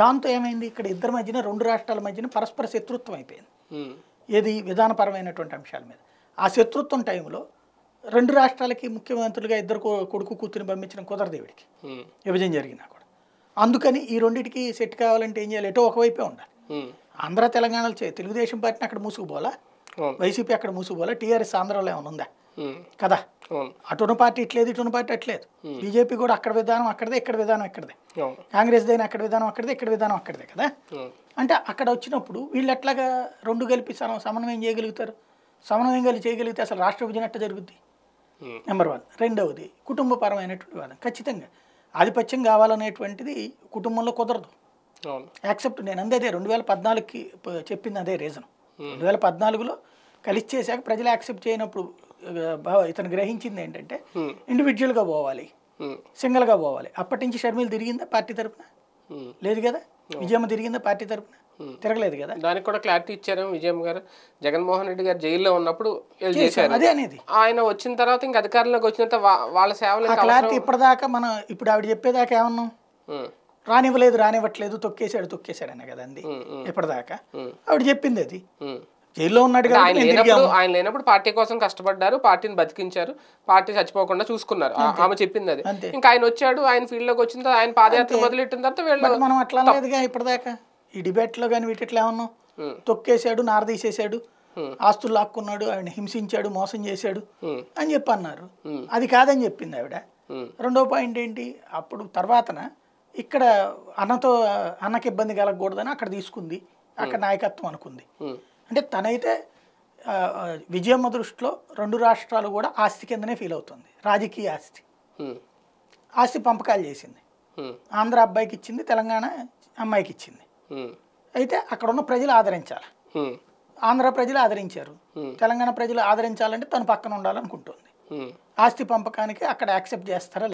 దాంతో ఏమైంది ఇక్కడ ఇద్దరి మధ్యన రెండు రాష్ట్రాల మధ్యన పరస్పర శత్రుత్వం అయిపోయింది ఏది విధానపరమైనటువంటి అంశాల మీద ఆ శత్రుత్వం టైంలో రెండు రాష్ట్రాలకి ముఖ్యమంత్రులుగా ఇద్దరు కొడుకు కూతురిని పంపించడం కుదరదేవిడికి విభజన జరిగినా కూడా అందుకని ఈ రెండింటికి సెట్ కావాలంటే ఏం చేయాలి ఎటో ఒకవైపే ఉండాలి ఆంధ్ర తెలంగాణలో తెలుగుదేశం పార్టీని అక్కడ మూసుకుపోలా వైసీపీ అక్కడ మూసుకుపోలా టీఆర్ఎస్ ఆంధ్రాలో ఏమైనా ఉందా కదా అటును పార్టీ ఇట్లేదు ఇటును పార్టీ అట్లేదు బీజేపీ కూడా అక్కడ విధానం అక్కడదే ఇక్కడ విధానం ఇక్కడదే కాంగ్రెస్ దైన అక్కడ విధానం అక్కడదే ఇక్కడ విధానం అక్కడదే కదా అంటే అక్కడ వచ్చినప్పుడు వీళ్ళు ఎట్లాగా రెండు కలిపి సమన్వయం చేయగలుగుతారు సమన్వయం చేయగలిగితే అసలు రాష్ట్ర విభజన ఎట్ట జరుగుద్ది నెంబర్ వన్ రెండవది కుటుంబపరమైనటువంటి వాదం ఖచ్చితంగా ఆధిపత్యం కావాలనేటువంటిది కుటుంబంలో కుదరదు యాక్సెప్ట్ నేను అదే రెండు వేల పద్నాలుగుకి చెప్పింది అదే రీజన్ రెండు వేల పద్నాలుగులో కలిసి చేశాక ప్రజలు యాక్సెప్ట్ చేయనప్పుడు ఇతను గ్రహించింది ఏంటంటే ఇండివిజువల్గా hmm. పోవాలి సింగిల్గా hmm. పోవాలి అప్పటి నుంచి షర్మిల్ తిరిగిందా పార్టీ తరఫున hmm. లేదు కదా విజయమ్మ తిరిగిందా పార్టీ తరఫున తిరగలేదు కదా దానికి కూడా క్లారిటీ ఇచ్చారు విజయం గారు జగన్మోహన్ రెడ్డి గారు జైల్లో ఉన్నప్పుడు అదే అనేది ఆయన వచ్చిన తర్వాత ఇంకా అధికారంలోకి వచ్చిన వాళ్ళ సేవలు క్లారిటీ ఇప్పటిదాకా మనం ఇప్పుడు ఆవిడ చెప్పేదాకా ఏమన్నాం రానివ్వలేదు రానివ్వట్లేదు తొక్కేశాడు తొక్కేశాడు అనే కదా అంది ఇప్పటిదాకా ఆవిడ చెప్పింది అది జైల్లో ఉన్నాడు ఆయన లేనప్పుడు ఆయన లేనప్పుడు పార్టీ కోసం కష్టపడ్డారు పార్టీని బతికించారు పార్టీ చచ్చిపోకుండా చూసుకున్నారు ఆమె చెప్పింది అది ఇంకా ఆయన వచ్చాడు ఆయన ఫీల్డ్ లోకి వచ్చిన తర్వాత ఆయన పాదయాత్ర మొదలెట్టిన తర్వాత వెళ్ళాడు మనం అట్లా లేదుగా ఇప్పటిదాకా ఈ డిబేట్ లో కానీ వీటిట్లా ఏమన్నా తొక్కేశాడు నారదీసేశాడు ఆస్తులు లాక్కున్నాడు ఆయన హింసించాడు మోసం చేశాడు అని చెప్పి అన్నారు అది కాదని చెప్పింది ఆవిడ రెండో పాయింట్ ఏంటి అప్పుడు తర్వాతన ఇక్కడ అన్నతో అన్నకి ఇబ్బంది కలగకూడదని అక్కడ తీసుకుంది అక్కడ నాయకత్వం అనుకుంది అంటే తనైతే విజయమ్మ దృష్టిలో రెండు రాష్ట్రాలు కూడా ఆస్తి కిందనే ఫీల్ అవుతుంది రాజకీయ ఆస్తి ఆస్తి పంపకాలు చేసింది ఆంధ్ర అబ్బాయికి ఇచ్చింది తెలంగాణ అమ్మాయికి ఇచ్చింది అయితే అక్కడ ఉన్న ప్రజలు ఆదరించాలి ఆంధ్ర ప్రజలు ఆదరించారు తెలంగాణ ప్రజలు ఆదరించాలంటే తను పక్కన ఉండాలనుకుంటుంది ఆస్తి పంపకానికి అక్కడ యాక్సెప్ట్ చేస్తారా